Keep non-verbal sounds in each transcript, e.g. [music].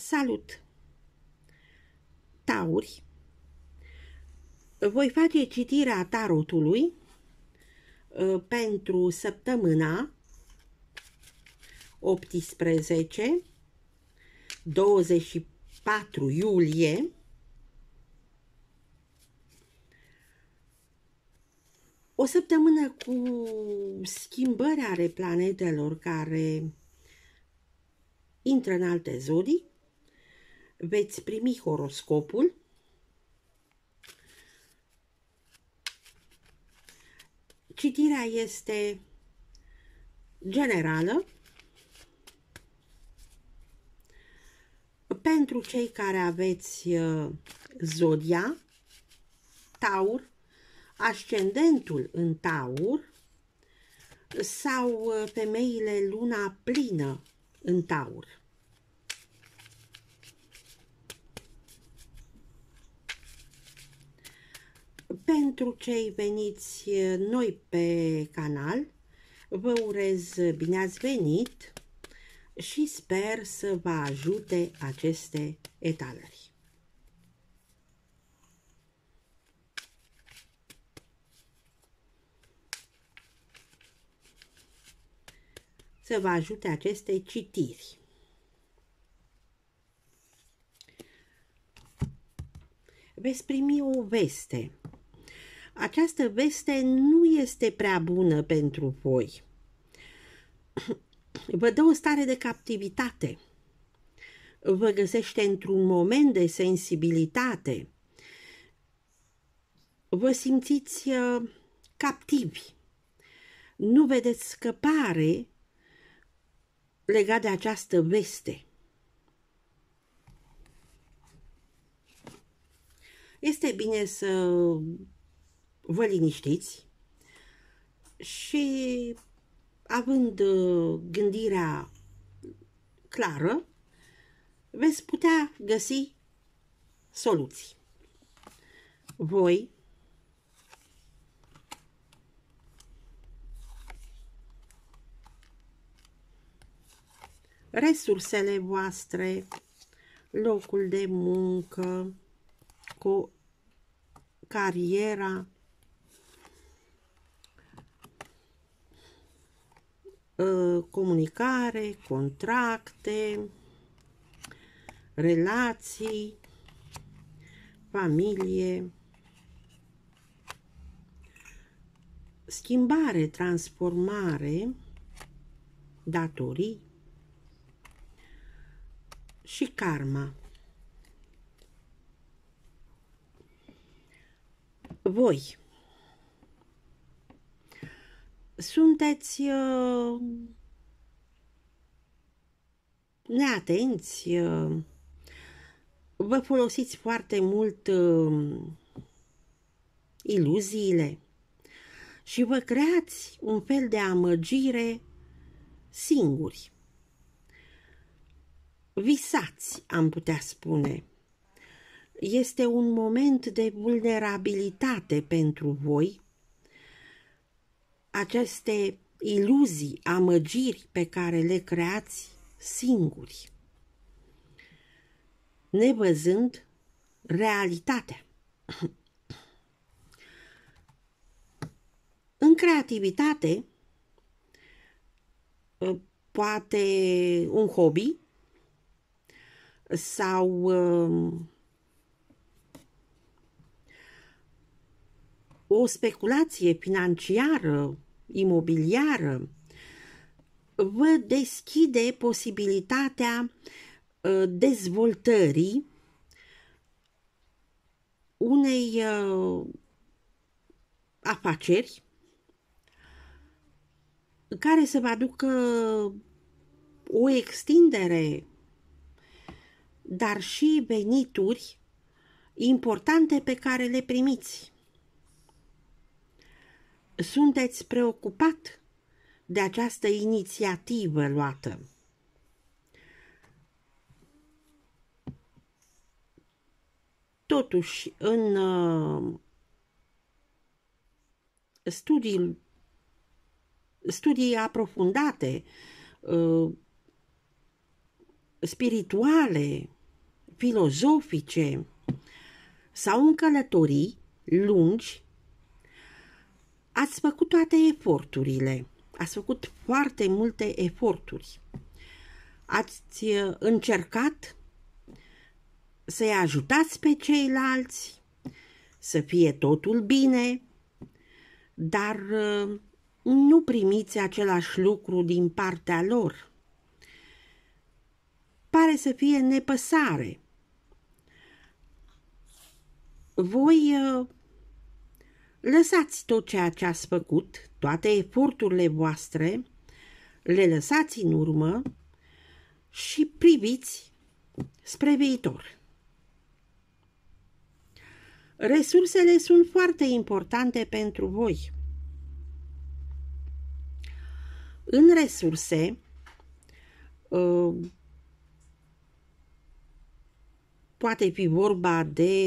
Salut! Tauri, voi face citirea tarotului uh, pentru săptămâna 18 24 iulie o săptămână cu schimbări ale planetelor care intră în alte zodii veți primi horoscopul Citirea este generală pentru cei care aveți uh, zodia, taur, ascendentul în taur sau uh, femeile luna plină în taur. Pentru cei veniți eh, noi pe canal, vă urez bine ați venit și sper să vă ajute aceste etalări. Să vă ajute aceste citiri. Veți primi o veste această veste nu este prea bună pentru voi. Vă dă o stare de captivitate. Vă găsește într-un moment de sensibilitate. Vă simțiți uh, captivi. Nu vedeți scăpare legat de această veste. Este bine să vă liniștiți și având uh, gândirea clară, veți putea găsi soluții. Voi resursele voastre, locul de muncă, cu cariera Ă, comunicare, contracte, relații, familie, schimbare, transformare, datorii și karma. Voi sunteți uh, neatenți, uh, vă folosiți foarte mult uh, iluziile și vă creați un fel de amăgire singuri. Visați, am putea spune. Este un moment de vulnerabilitate pentru voi aceste iluzii, amăgiri pe care le creați singuri, nevăzând realitatea. [clears throat] În creativitate, uh, poate un hobby sau uh, o speculație financiară imobiliară vă deschide posibilitatea ă, dezvoltării unei ă, afaceri care să vă aducă o extindere, dar și venituri importante pe care le primiți sunteți preocupat de această inițiativă luată. Totuși, în uh, studii, studii aprofundate, uh, spirituale, filozofice sau în călătorii lungi ați făcut toate eforturile, ați făcut foarte multe eforturi. Ați uh, încercat să-i ajutați pe ceilalți, să fie totul bine, dar uh, nu primiți același lucru din partea lor. Pare să fie nepăsare. Voi uh, Lăsați tot ceea ce ați făcut, toate eforturile voastre, le lăsați în urmă și priviți spre viitor. Resursele sunt foarte importante pentru voi. În resurse, uh, Poate fi vorba de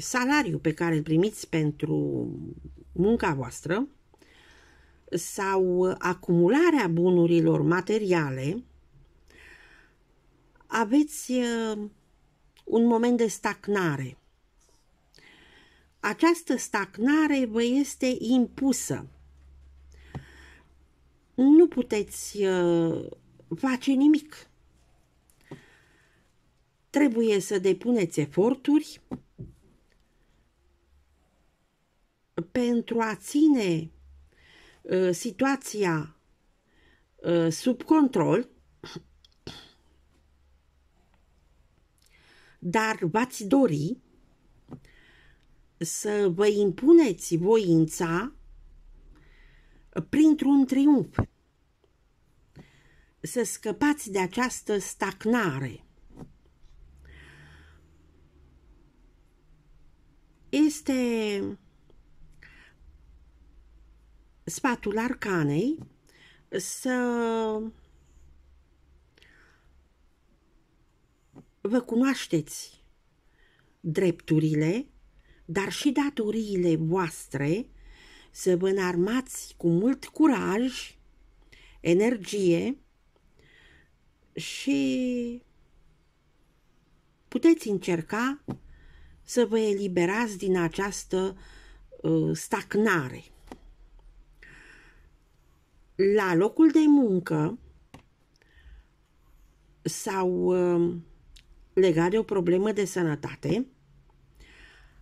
salariu pe care îl primiți pentru munca voastră sau acumularea bunurilor materiale. Aveți uh, un moment de stagnare. Această stagnare vă este impusă. Nu puteți uh, face nimic trebuie să depuneți eforturi pentru a ține uh, situația uh, sub control, dar v-ați dori să vă impuneți voința printr-un triumf, să scăpați de această stagnare. este sfatul arcanei să vă cunoașteți drepturile, dar și datoriile voastre, să vă înarmați cu mult curaj, energie și puteți încerca să vă eliberați din această uh, stacnare. La locul de muncă sau uh, legat de o problemă de sănătate,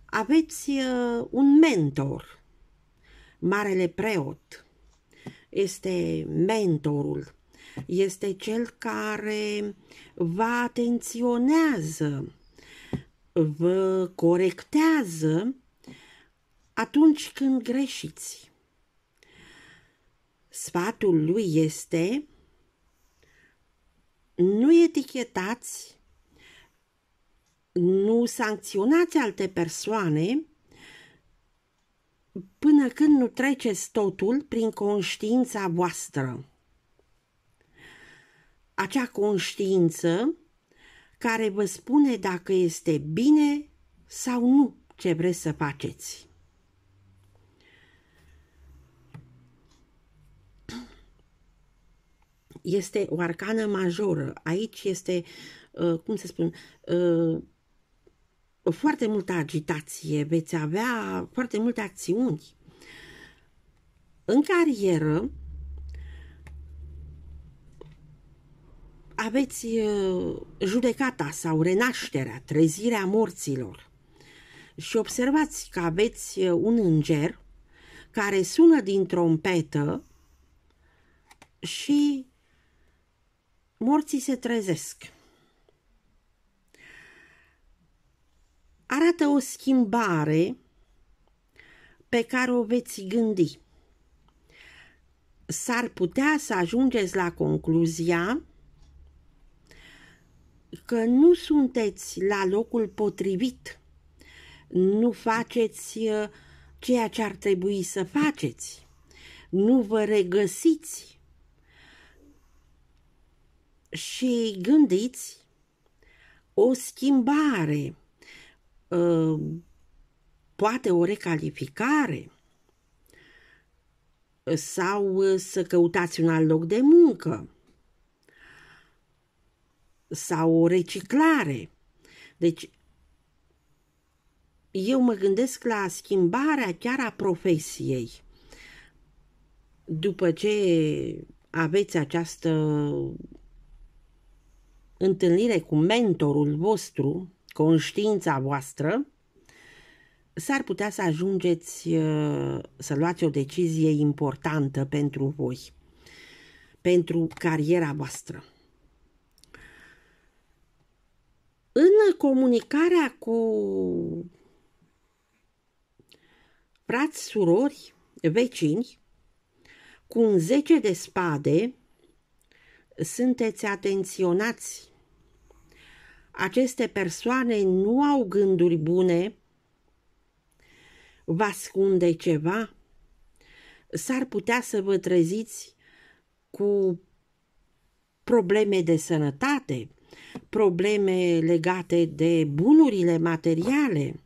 aveți uh, un mentor, marele preot. Este mentorul, este cel care vă atenționează vă corectează atunci când greșiți. Sfatul lui este nu etichetați, nu sancționați alte persoane până când nu treceți totul prin conștiința voastră. Acea conștiință care vă spune dacă este bine sau nu ce vreți să faceți. Este o arcană majoră. Aici este, uh, cum să spun, uh, foarte multă agitație, veți avea foarte multe acțiuni. În carieră, aveți uh, judecata sau renașterea, trezirea morților și observați că aveți uh, un înger care sună din trompetă și morții se trezesc. Arată o schimbare pe care o veți gândi. S-ar putea să ajungeți la concluzia că nu sunteți la locul potrivit, nu faceți uh, ceea ce ar trebui să faceți, nu vă regăsiți și gândiți o schimbare, uh, poate o recalificare uh, sau să căutați un alt loc de muncă sau reciclare. Deci, eu mă gândesc la schimbarea chiar a profesiei. După ce aveți această întâlnire cu mentorul vostru, conștiința voastră, s-ar putea să ajungeți uh, să luați o decizie importantă pentru voi, pentru cariera voastră. În comunicarea cu frați, surori, vecini, cu un zece de spade, sunteți atenționați. Aceste persoane nu au gânduri bune, vă ascunde ceva, s-ar putea să vă treziți cu probleme de sănătate, probleme legate de bunurile materiale.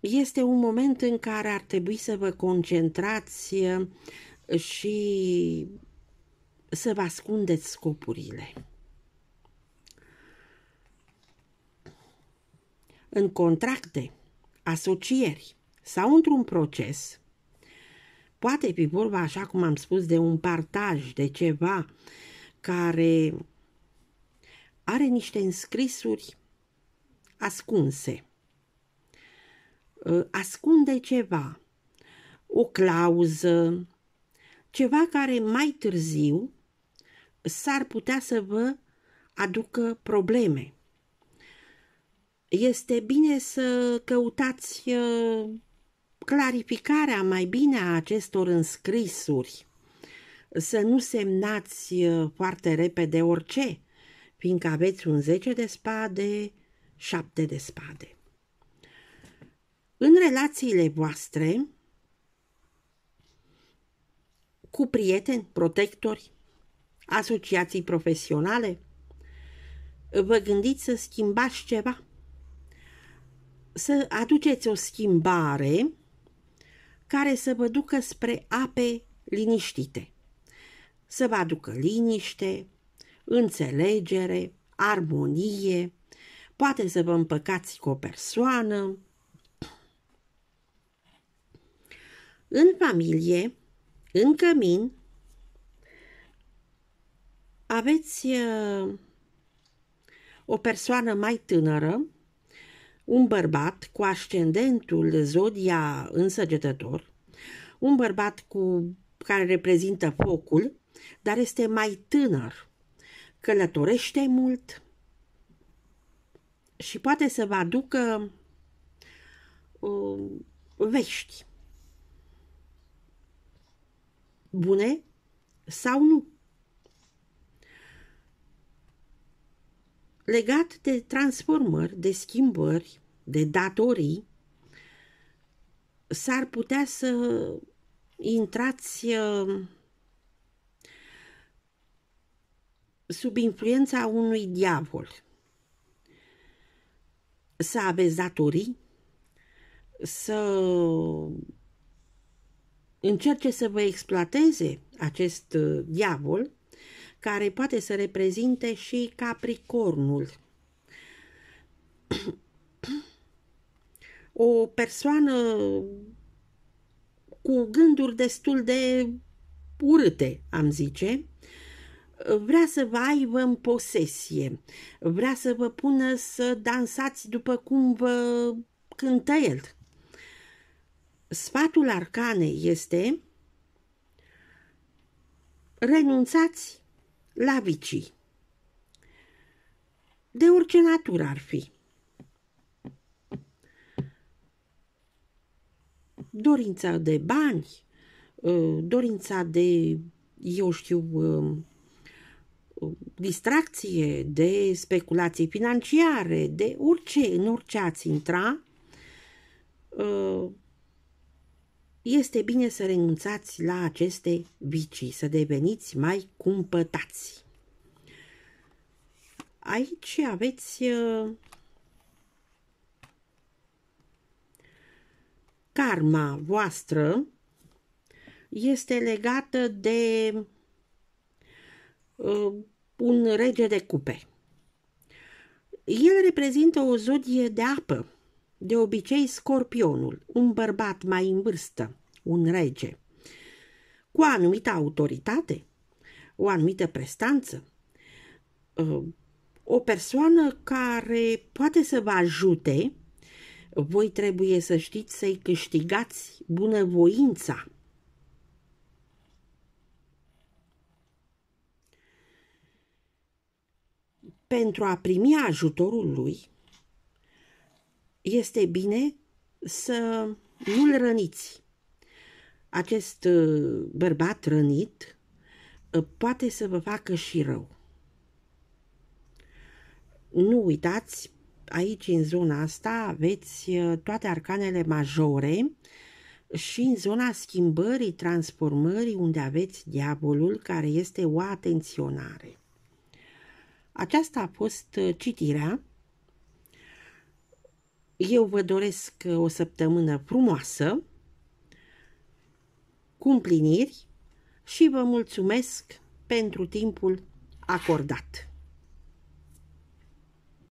Este un moment în care ar trebui să vă concentrați uh, și să vă ascundeți scopurile. În contracte, asocieri sau într-un proces, poate fi vorba, așa cum am spus, de un partaj, de ceva care are niște înscrisuri ascunse. Ă, ascunde ceva, o clauză, ceva care mai târziu s-ar putea să vă aducă probleme. Este bine să căutați ă, clarificarea mai bine a acestor înscrisuri să nu semnați uh, foarte repede orice, fiindcă aveți un 10 de spade, 7 de spade. În relațiile voastre cu prieteni, protectori, asociații profesionale, vă gândiți să schimbați ceva, să aduceți o schimbare care să vă ducă spre ape liniștite să vă aducă liniște, înțelegere, armonie, poate să vă împăcați cu o persoană. În familie, în cămin, aveți uh, o persoană mai tânără, un bărbat cu ascendentul zodia însăgetător, un bărbat cu care reprezintă focul, dar este mai tânăr, călătorește mult și poate să vă aducă uh, vești bune sau nu. Legat de transformări, de schimbări, de datorii, s-ar putea să intrați uh, sub influența unui diavol. Să aveți datorii, să încerce să vă exploateze acest uh, diavol, care poate să reprezinte și capricornul. O persoană cu gânduri destul de urâte, am zice, vrea să vă aibă în posesie, vrea să vă pună să dansați după cum vă cântă el. Sfatul arcanei este renunțați la vicii, de orice natură ar fi. Dorința de bani, dorința de, eu știu, distracție, de speculații financiare, de orice, în orice ați intra, uh, este bine să renunțați la aceste vicii, să deveniți mai cumpătați. Aici aveți uh, karma voastră este legată de Uh, un rege de cupe. El reprezintă o zodie de apă, de obicei scorpionul, un bărbat mai în vârstă, un rege, cu o anumită autoritate, o anumită prestanță, uh, o persoană care poate să vă ajute, voi trebuie să știți să-i câștigați bunăvoința pentru a primi ajutorul lui, este bine să nu-l răniți. Acest uh, bărbat rănit uh, poate să vă facă și rău. Nu uitați, aici în zona asta aveți uh, toate arcanele majore și în zona schimbării, transformării, unde aveți diavolul, care este o atenționare. Aceasta a fost uh, citirea. Eu vă doresc uh, o săptămână frumoasă, cu împliniri și vă mulțumesc pentru timpul acordat.